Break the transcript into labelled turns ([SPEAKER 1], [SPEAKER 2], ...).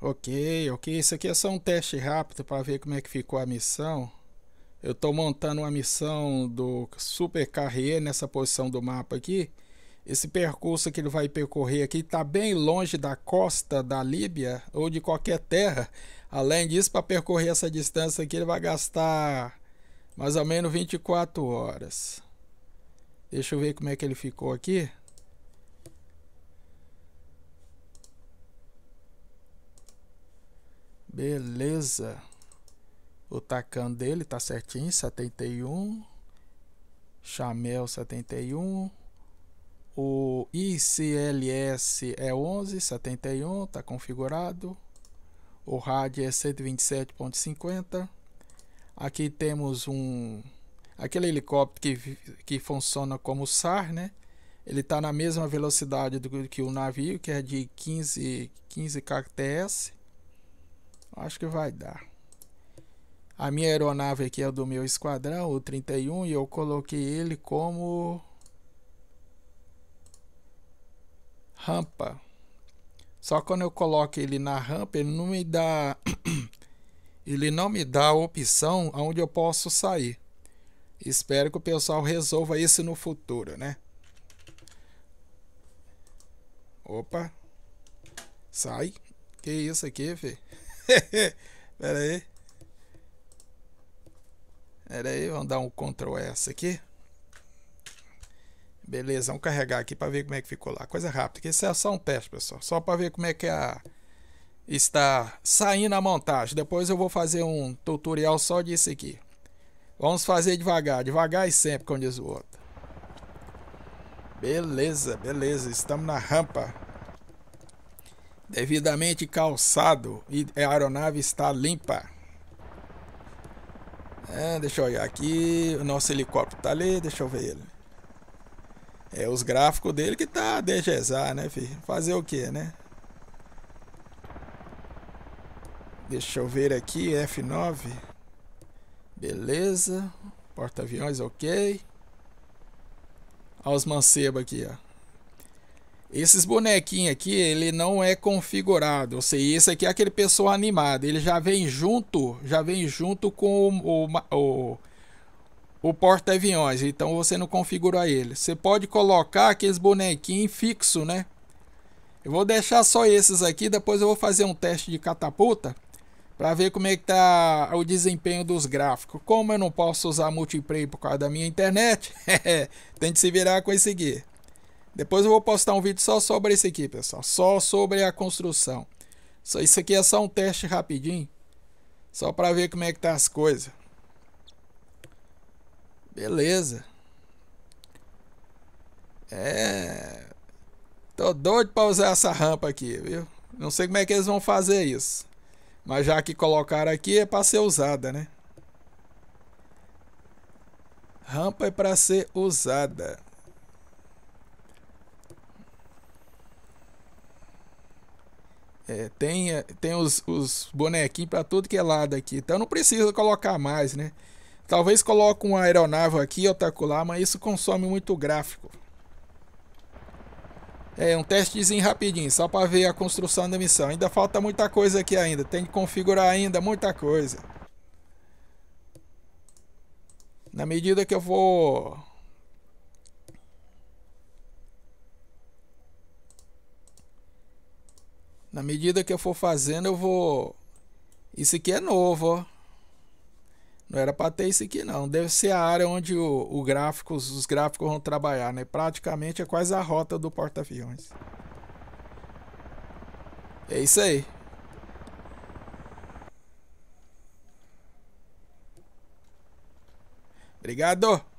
[SPEAKER 1] Ok, ok. Isso aqui é só um teste rápido para ver como é que ficou a missão. Eu estou montando uma missão do Super Carrier nessa posição do mapa aqui. Esse percurso que ele vai percorrer aqui está bem longe da costa da Líbia ou de qualquer terra. Além disso, para percorrer essa distância aqui, ele vai gastar mais ou menos 24 horas. Deixa eu ver como é que ele ficou aqui. Beleza. O Takan dele tá certinho, 71. Chamel 71. O ICLS é 11, 71, tá configurado. O RAD é 127.50. Aqui temos um aquele helicóptero que, que funciona como SAR, né? Ele está na mesma velocidade do que o navio, que é de 15, 15 kts. Acho que vai dar. A minha aeronave aqui é do meu esquadrão, o 31, e eu coloquei ele como rampa. Só quando eu coloco ele na rampa, ele não me dá ele não me dá a opção aonde eu posso sair. Espero que o pessoal resolva isso no futuro, né? Opa. Sai. Que isso aqui, filho? Pera aí. Pera aí, vamos dar um Ctrl S aqui. Beleza, vamos carregar aqui para ver como é que ficou lá. Coisa rápida, que isso é só um teste, pessoal. Só para ver como é que a... está saindo a montagem. Depois eu vou fazer um tutorial só disso aqui. Vamos fazer devagar, devagar e sempre, como diz o outro. Beleza, beleza, estamos na rampa devidamente calçado e a aeronave está limpa. É, deixa eu olhar aqui, o nosso helicóptero tá ali, deixa eu ver ele. É os gráficos dele que tá a né, filho? Fazer o que, né? Deixa eu ver aqui, F9. Beleza. Porta-aviões, ok. Olha os mancebos aqui, ó. Esses bonequinhos aqui, ele não é configurado. Ou seja, esse aqui é aquele pessoal animado. Ele já vem junto, já vem junto com o, o, o, o porta-aviões. Então você não configura ele. Você pode colocar aqueles bonequinhos fixo, né? Eu vou deixar só esses aqui. Depois eu vou fazer um teste de catapulta para ver como é que tá o desempenho dos gráficos. Como eu não posso usar multiplayer por causa da minha internet, tem que se virar com esse aqui. Depois eu vou postar um vídeo só sobre isso aqui, pessoal. Só sobre a construção. Só isso aqui é só um teste rapidinho. Só para ver como é que tá as coisas. Beleza. É... Tô doido para usar essa rampa aqui, viu? Não sei como é que eles vão fazer isso. Mas já que colocaram aqui, é para ser usada, né? Rampa é para ser usada. É, tem é, tem os, os bonequinhos para tudo que é lado aqui. Então não precisa colocar mais, né? Talvez coloque uma aeronave aqui, outra lá, mas isso consome muito gráfico. É um testezinho rapidinho, só para ver a construção da missão. Ainda falta muita coisa aqui ainda, tem que configurar ainda muita coisa. Na medida que eu vou Na medida que eu for fazendo, eu vou... Isso aqui é novo, ó. Não era para ter isso aqui não. Deve ser a área onde o, o gráficos, os gráficos vão trabalhar, né? Praticamente é quase a rota do porta-aviões. É isso aí. Obrigado!